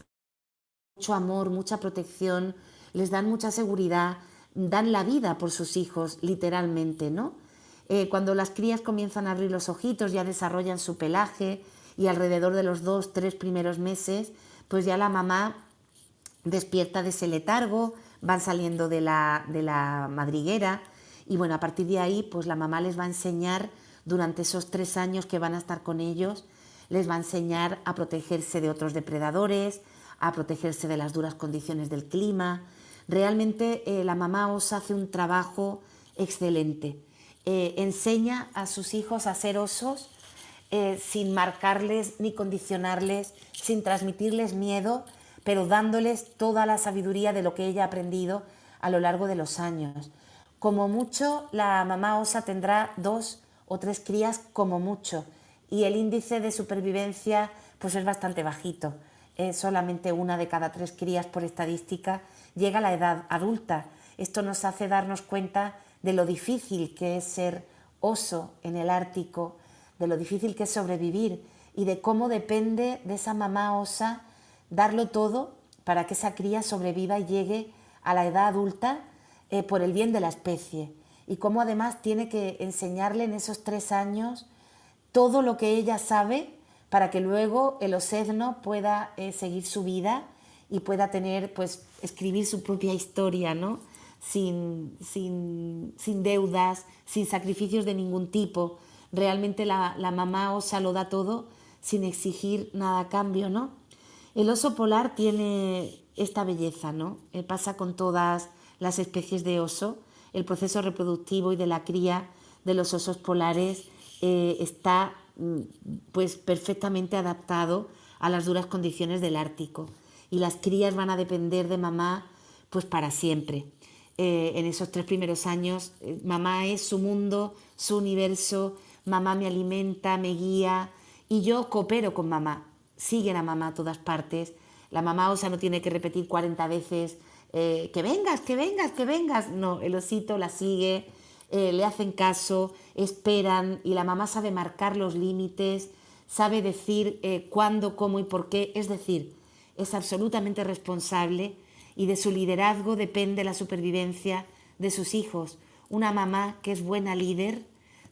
mucho amor, mucha protección, les dan mucha seguridad, dan la vida por sus hijos, literalmente, ¿no? Eh, cuando las crías comienzan a abrir los ojitos, ya desarrollan su pelaje y alrededor de los dos, tres primeros meses pues ya la mamá despierta de ese letargo, van saliendo de la, de la madriguera y bueno, a partir de ahí pues la mamá les va a enseñar durante esos tres años que van a estar con ellos, les va a enseñar a protegerse de otros depredadores, a protegerse de las duras condiciones del clima. Realmente eh, la mamá os hace un trabajo excelente. Eh, enseña a sus hijos a ser osos eh, sin marcarles ni condicionarles, sin transmitirles miedo, pero dándoles toda la sabiduría de lo que ella ha aprendido a lo largo de los años. Como mucho, la mamá osa tendrá dos o tres crías como mucho y el índice de supervivencia pues es bastante bajito. Eh, solamente una de cada tres crías por estadística llega a la edad adulta. Esto nos hace darnos cuenta de lo difícil que es ser oso en el Ártico de lo difícil que es sobrevivir y de cómo depende de esa mamá osa darlo todo para que esa cría sobreviva y llegue a la edad adulta eh, por el bien de la especie. Y cómo además tiene que enseñarle en esos tres años todo lo que ella sabe para que luego el osedno pueda eh, seguir su vida y pueda tener, pues, escribir su propia historia, ¿no? Sin, sin, sin deudas, sin sacrificios de ningún tipo, realmente la, mamá osa lo da todo sin exigir nada a cambio, ¿no? El oso polar tiene esta belleza, ¿no? Él eh, pasa con todas las especies de oso. El proceso reproductivo y de la cría de los osos polares eh, está mm, pues perfectamente adaptado a las duras condiciones del Ártico. Y las crías van a depender de mamá pues para siempre. Eh, en esos tres primeros años, mamá es su mundo, su universo, mamá me alimenta, me guía y yo coopero con mamá. Siguen a mamá a todas partes. La mamá osa no tiene que repetir 40 veces eh, que vengas, que vengas, que vengas. No, el osito la sigue, eh, le hacen caso, esperan y la mamá sabe marcar los límites, sabe decir eh, cuándo, cómo y por qué. Es decir, es absolutamente responsable y de su liderazgo depende la supervivencia de sus hijos. Una mamá que es buena líder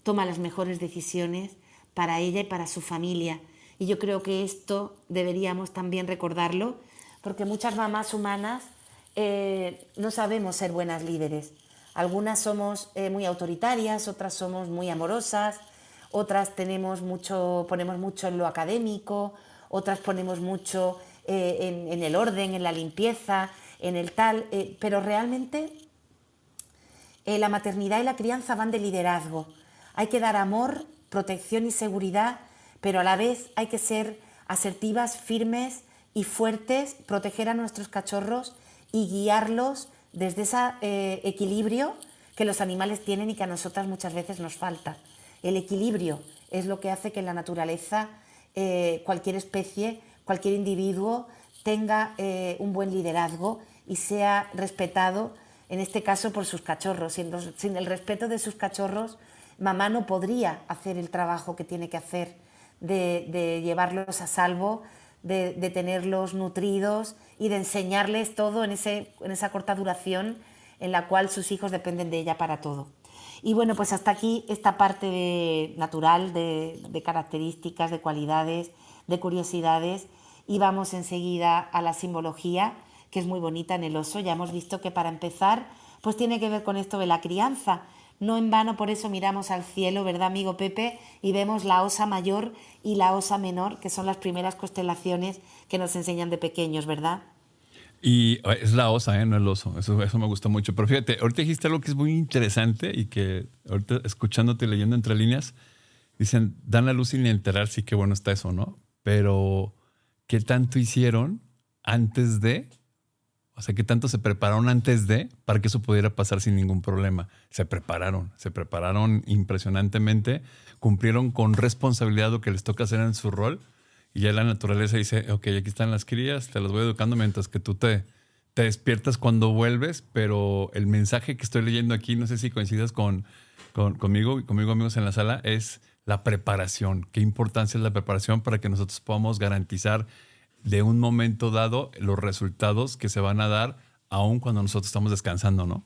toma las mejores decisiones para ella y para su familia. Y yo creo que esto deberíamos también recordarlo, porque muchas mamás humanas eh, no sabemos ser buenas líderes. Algunas somos eh, muy autoritarias, otras somos muy amorosas, otras tenemos mucho, ponemos mucho en lo académico, otras ponemos mucho eh, en, el orden, en la limpieza, en el tal, pero realmente la maternidad y la crianza van de liderazgo. Hay que dar amor, protección y seguridad, pero a la vez hay que ser asertivas, firmes y fuertes, proteger a nuestros cachorros y guiarlos desde ese eh, equilibrio que los animales tienen y que a nosotras muchas veces nos falta. El equilibrio es lo que hace que en la naturaleza eh, cualquier especie, cualquier individuo tenga eh, un buen liderazgo y sea respetado, en este caso por sus cachorros. sin el respeto de sus cachorros, mamá no podría hacer el trabajo que tiene que hacer de, llevarlos a salvo, de, tenerlos nutridos y de enseñarles todo en, esa corta duración en la cual sus hijos dependen de ella para todo. Y bueno, pues hasta aquí esta parte natural de, de, características, de cualidades, de curiosidades. Y vamos enseguida a la simbología, que es muy bonita en el oso. Ya hemos visto que para empezar, pues tiene que ver con esto de la crianza. No en vano por eso miramos al cielo, ¿verdad, amigo Pepe? Y vemos la Osa Mayor y la Osa Menor, que son las primeras constelaciones que nos enseñan de pequeños, ¿verdad? Y eh, es la osa, ¿eh? no el oso. Eso, eso me gusta mucho. Pero fíjate, ahorita dijiste algo que es muy interesante y que ahorita escuchándote y leyendo entre líneas, dicen, dan la luz sin enterar. sí, qué bueno está eso, ¿no? Pero, ¿qué tanto hicieron antes de o sea, qué tanto se prepararon antes de para que eso pudiera pasar sin ningún problema. Se prepararon, se prepararon impresionantemente, cumplieron con responsabilidad lo que les toca hacer en su rol. Y ya la naturaleza dice, ok, aquí están las crías, te las voy educando mientras que tú te, te despiertas cuando vuelves, pero el mensaje que estoy leyendo aquí, no sé si coincidas con, con, conmigo y conmigo amigos en la sala, es la preparación. ¿Qué importancia es la preparación para que nosotros podamos garantizar de un momento dado los resultados que se van a dar aún cuando nosotros estamos descansando, ¿no?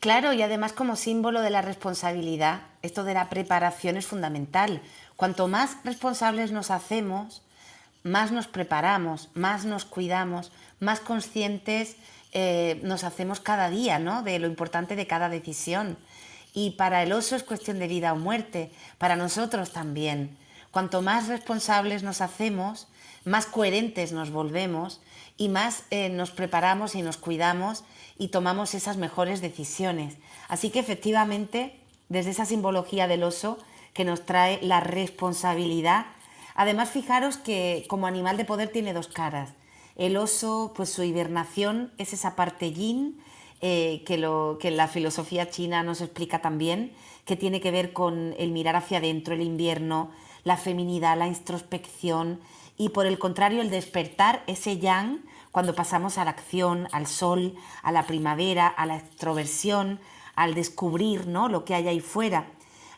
Claro, y además como símbolo de la responsabilidad, esto de la preparación es fundamental. Cuanto más responsables nos hacemos, más nos preparamos, más nos cuidamos, más conscientes eh, nos hacemos cada día, ¿no? De lo importante de cada decisión. Y para el oso es cuestión de vida o muerte, para nosotros también. Cuanto más responsables nos hacemos, más coherentes nos volvemos y más eh, nos preparamos y nos cuidamos y tomamos esas mejores decisiones. Así que efectivamente, desde esa simbología del oso que nos trae la responsabilidad, además fijaros que como animal de poder tiene dos caras. El oso, pues su hibernación es esa parte yin eh, que, que la filosofía china nos explica también, que tiene que ver con el mirar hacia adentro, el invierno, la feminidad, la introspección y por el contrario el despertar ese yang cuando pasamos a la acción, al sol, a la primavera, a la extroversión, al descubrir ¿no? lo que hay ahí fuera.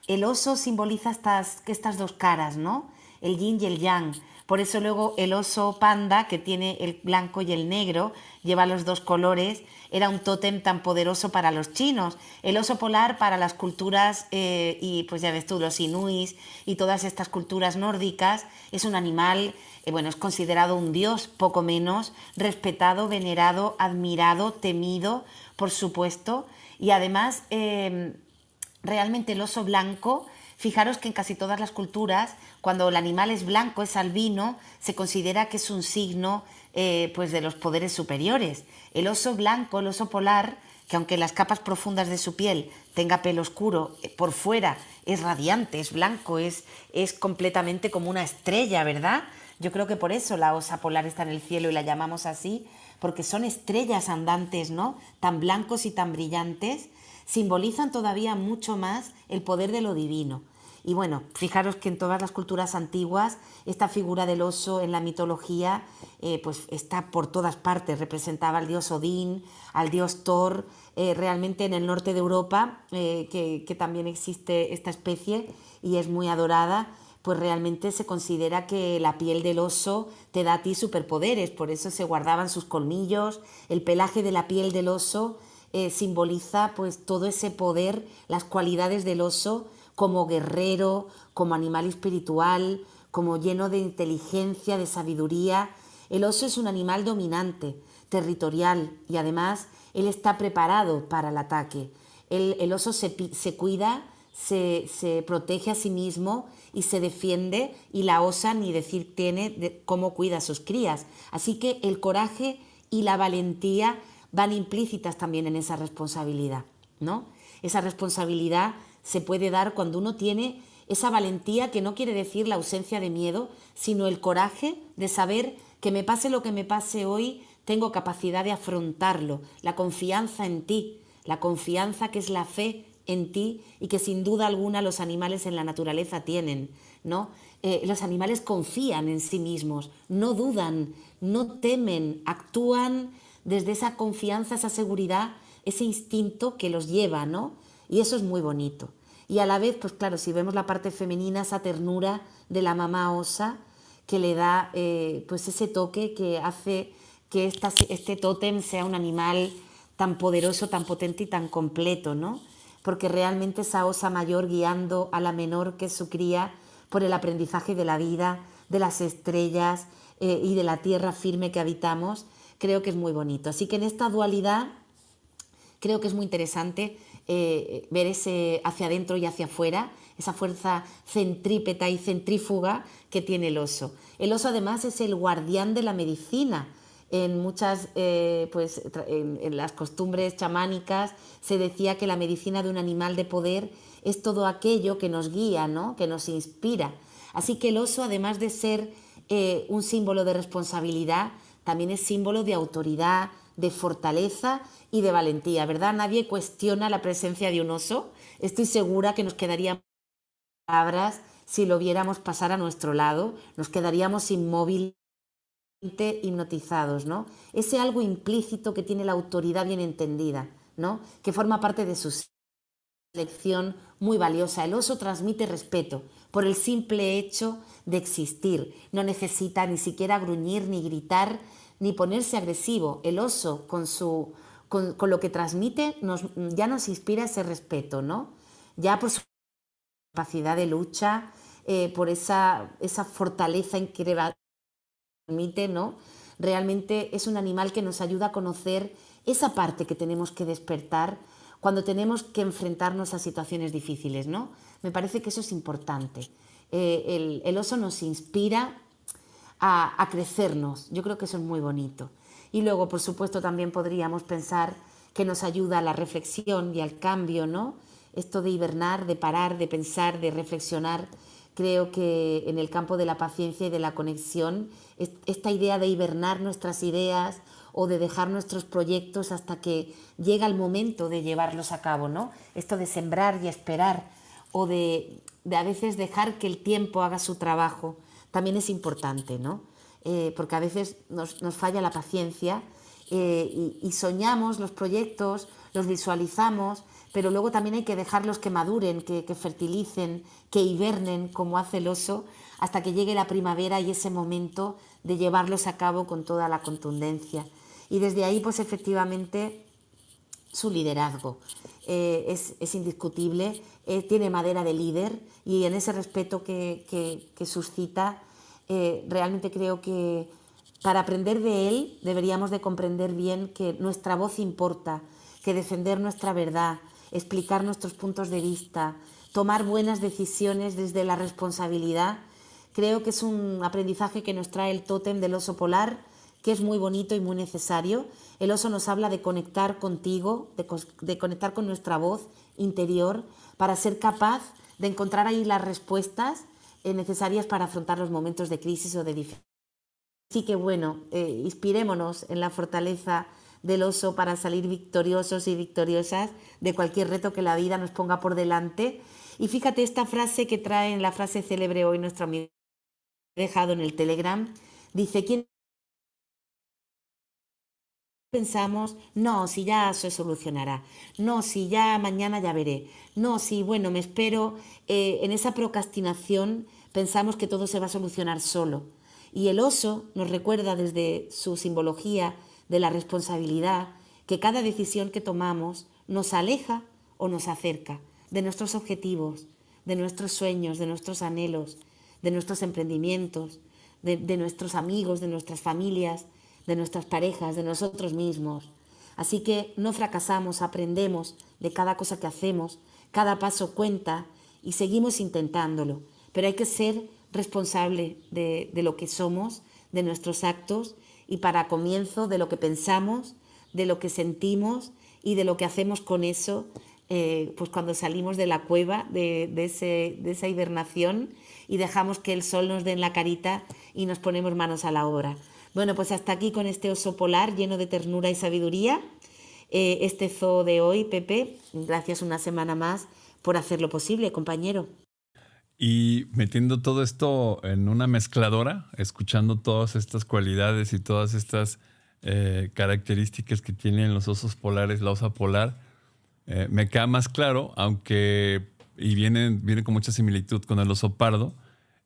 El oso simboliza estas, estas dos caras, ¿no? el yin y el yang, por eso luego el oso panda, que tiene el blanco y el negro, lleva los dos colores, era un tótem tan poderoso para los chinos. El oso polar para las culturas, eh, y pues ya ves tú, los inuis y todas estas culturas nórdicas, es un animal, eh, bueno, es considerado un dios, poco menos, respetado, venerado, admirado, temido, por supuesto. Y además, eh, realmente el oso blanco Fijaros que en casi todas las culturas, cuando el animal es blanco, es albino, se considera que es un signo eh, pues de los poderes superiores. El oso blanco, el oso polar, que aunque las capas profundas de su piel tenga pelo oscuro, eh, por fuera es radiante, es blanco, es, es completamente como una estrella, ¿verdad? Yo creo que por eso la osa polar está en el cielo y la llamamos así, porque son estrellas andantes, ¿no? Tan blancos y tan brillantes, simbolizan todavía mucho más el poder de lo divino. Y bueno, fijaros que en todas las culturas antiguas esta figura del oso en la mitología eh, pues está por todas partes, representaba al dios Odín, al dios Thor, eh, realmente en el norte de Europa, eh, que, también existe esta especie y es muy adorada, pues realmente se considera que la piel del oso te da a ti superpoderes, por eso se guardaban sus colmillos, el pelaje de la piel del oso simboliza pues todo ese poder, las cualidades del oso como guerrero, como animal espiritual, como lleno de inteligencia, de sabiduría. El oso es un animal dominante, territorial y además él está preparado para el ataque. El, oso se, cuida, se, protege a sí mismo y se defiende y la osa ni decir tiene cómo cuida a sus crías. Así que el coraje y la valentía van implícitas también en esa responsabilidad, ¿no? Esa responsabilidad se puede dar cuando uno tiene esa valentía que no quiere decir la ausencia de miedo, sino el coraje de saber que me pase lo que me pase hoy, tengo capacidad de afrontarlo, la confianza en ti, la confianza que es la fe en ti y que sin duda alguna los animales en la naturaleza tienen, ¿no? Eh, los animales confían en sí mismos, no dudan, no temen, actúan desde esa confianza, esa seguridad, ese instinto que los lleva, ¿no? Y eso es muy bonito. Y a la vez, pues claro, si vemos la parte femenina, esa ternura de la mamá osa, que le da eh, pues ese toque que hace que este tótem sea un animal tan poderoso, tan potente y tan completo, ¿no? Porque realmente esa osa mayor guiando a la menor que es su cría por el aprendizaje de la vida, de las estrellas eh, y de la tierra firme que habitamos, creo que es muy bonito. Así que en esta dualidad creo que es muy interesante eh, ver ese hacia adentro y hacia afuera, esa fuerza centrípeta y centrífuga que tiene el oso. El oso además es el guardián de la medicina. En muchas, eh, pues, en, las costumbres chamánicas se decía que la medicina de un animal de poder es todo aquello que nos guía, ¿no? que nos inspira. Así que el oso, además de ser eh, un símbolo de responsabilidad, también es símbolo de autoridad, de fortaleza y de valentía, ¿verdad? Nadie cuestiona la presencia de un oso. Estoy segura que nos quedaríamos palabras si lo viéramos pasar a nuestro lado, nos quedaríamos inmóviles hipnotizados, ¿no? Ese algo implícito que tiene la autoridad bien entendida, ¿no? Que forma parte de su ...selección muy valiosa. El oso transmite respeto por el simple hecho de existir. No necesita ni siquiera gruñir ni gritar, ni ponerse agresivo. El oso, con, su, con, lo que transmite, ya nos inspira ese respeto, ¿no? Ya por su capacidad de lucha, eh, por esa, esa fortaleza increíble que ¿no? Realmente es un animal que nos ayuda a conocer esa parte que tenemos que despertar cuando tenemos que enfrentarnos a situaciones difíciles, ¿no? Me parece que eso es importante. Eh, el, el oso nos inspira a, crecernos. Yo creo que eso es muy bonito. Y luego, por supuesto, también podríamos pensar que nos ayuda a la reflexión y al cambio, ¿no? Esto de hibernar, de parar, de pensar, de reflexionar. Creo que en el campo de la paciencia y de la conexión, esta idea de hibernar nuestras ideas o de dejar nuestros proyectos hasta que llega el momento de llevarlos a cabo, ¿no? Esto de sembrar y esperar o de a veces dejar que el tiempo haga su trabajo también es importante, ¿no? Eh, porque a veces nos, falla la paciencia eh, y, soñamos los proyectos, los visualizamos, pero luego también hay que dejarlos que maduren, que, que fertilicen, que hibernen, como hace el oso, hasta que llegue la primavera y ese momento de llevarlos a cabo con toda la contundencia. Y desde ahí, pues efectivamente, su liderazgo. Eh, es, indiscutible, eh, tiene madera de líder y en ese respeto que, suscita, eh, realmente creo que para aprender de él deberíamos de comprender bien que nuestra voz importa, que defender nuestra verdad, explicar nuestros puntos de vista, tomar buenas decisiones desde la responsabilidad, creo que es un aprendizaje que nos trae el tótem del oso polar que es muy bonito y muy necesario. El oso nos habla de conectar contigo, de, conectar con nuestra voz interior para ser capaz de encontrar ahí las respuestas eh, necesarias para afrontar los momentos de crisis o de dificultad. Así que bueno, eh, inspirémonos en la fortaleza del oso para salir victoriosos y victoriosas de cualquier reto que la vida nos ponga por delante. Y fíjate esta frase que trae en la frase célebre hoy nuestro amigo dejado en el Telegram. Dice, ¿quién pensamos, no, si ya se solucionará, no, si ya mañana ya veré, no, si bueno, me espero, eh, en esa procrastinación pensamos que todo se va a solucionar solo. Y el oso nos recuerda desde su simbología de la responsabilidad que cada decisión que tomamos nos aleja o nos acerca de nuestros objetivos, de nuestros sueños, de nuestros anhelos, de nuestros emprendimientos, de nuestros amigos, de nuestras familias, de nuestras parejas, de nosotros mismos. Así que no fracasamos, aprendemos de cada cosa que hacemos, cada paso cuenta y seguimos intentándolo. Pero hay que ser responsable de, de lo que somos, de nuestros actos y para comienzo de lo que pensamos, de lo que sentimos y de lo que hacemos con eso eh, pues cuando salimos de la cueva de, de, esa hibernación y dejamos que el sol nos dé en la carita y nos ponemos manos a la obra. Bueno, pues hasta aquí con este oso polar lleno de ternura y sabiduría. Eh, este zoo de hoy, Pepe, gracias una semana más por hacerlo posible, compañero. Y metiendo todo esto en una mezcladora, escuchando todas estas cualidades y todas estas eh, características que tienen los osos polares, la osa polar, eh, me queda más claro, aunque, y viene, viene con mucha similitud con el oso pardo,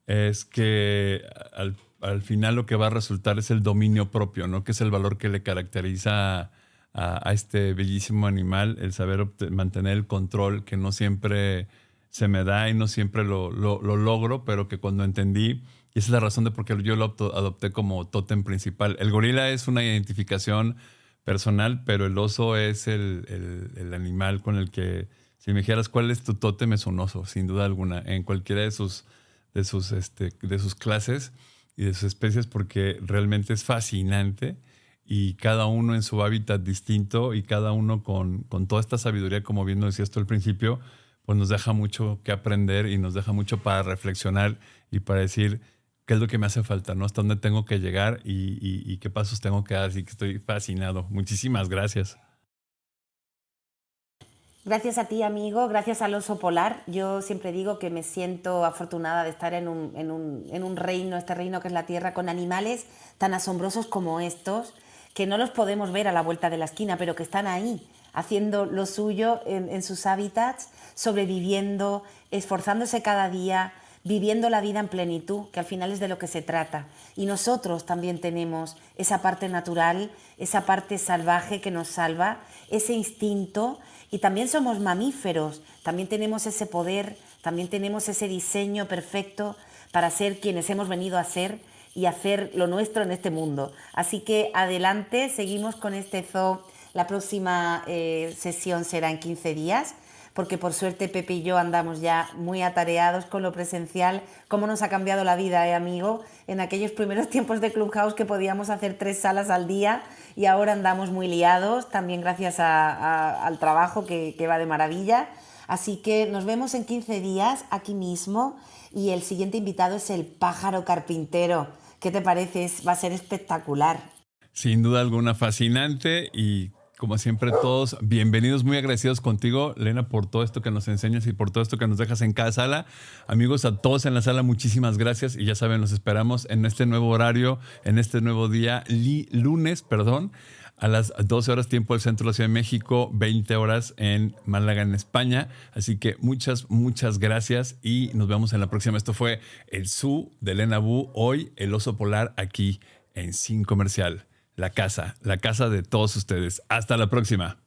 es que al al final lo que va a resultar es el dominio propio, ¿no? Que es el valor que le caracteriza a, este bellísimo animal, el saber mantener el control que no siempre se me da y no siempre lo, logro, pero que cuando entendí, y esa es la razón de por qué yo lo adopté como tótem principal. El gorila es una identificación personal, pero el oso es el, animal con el que, si me dijeras cuál es tu tótem, es un oso, sin duda alguna, en cualquiera de sus, de sus, este, de sus clases y de sus especies porque realmente es fascinante y cada uno en su hábitat distinto y cada uno con, toda esta sabiduría, como bien nos decía esto al principio, pues nos deja mucho que aprender y nos deja mucho para reflexionar y para decir qué es lo que me hace falta, ¿no? Hasta dónde tengo que llegar y, y qué pasos tengo que dar. Así que estoy fascinado. Muchísimas gracias. Gracias a ti, amigo, gracias al oso polar. Yo siempre digo que me siento afortunada de estar en un, reino, este reino que es la Tierra, con animales tan asombrosos como estos, que no los podemos ver a la vuelta de la esquina, pero que están ahí, haciendo lo suyo en sus hábitats, sobreviviendo, esforzándose cada día, viviendo la vida en plenitud, que al final es de lo que se trata. Y nosotros también tenemos esa parte natural, esa parte salvaje que nos salva, ese instinto y también somos mamíferos, también tenemos ese poder, también tenemos ese diseño perfecto para ser quienes hemos venido a ser y hacer lo nuestro en este mundo. Así que adelante, seguimos con este zoo. La próxima eh, sesión será en 15 días porque por suerte Pepe y yo andamos ya muy atareados con lo presencial. ¿Cómo nos ha cambiado la vida, eh, amigo? En aquellos primeros tiempos de Clubhouse que podíamos hacer tres salas al día, y ahora andamos muy liados, también gracias al trabajo que, que va de maravilla. Así que nos vemos en 15 días aquí mismo y el siguiente invitado es el pájaro carpintero. ¿Qué te parece? Va a ser espectacular. Sin duda alguna fascinante y como siempre, todos bienvenidos, muy agradecidos contigo, Lena, por todo esto que nos enseñas y por todo esto que nos dejas en cada sala. Amigos, a todos en la sala, muchísimas gracias. Y ya saben, nos esperamos en este nuevo horario, en este nuevo día, lunes, perdón, a las 12 horas tiempo del centro de la Ciudad de México, 20 horas en Málaga, en España. Así que muchas, muchas gracias y nos vemos en la próxima. Esto fue el Zoo de Lena Bu, hoy el oso polar aquí en Sin Comercial la casa, la casa de todos ustedes. Hasta la próxima.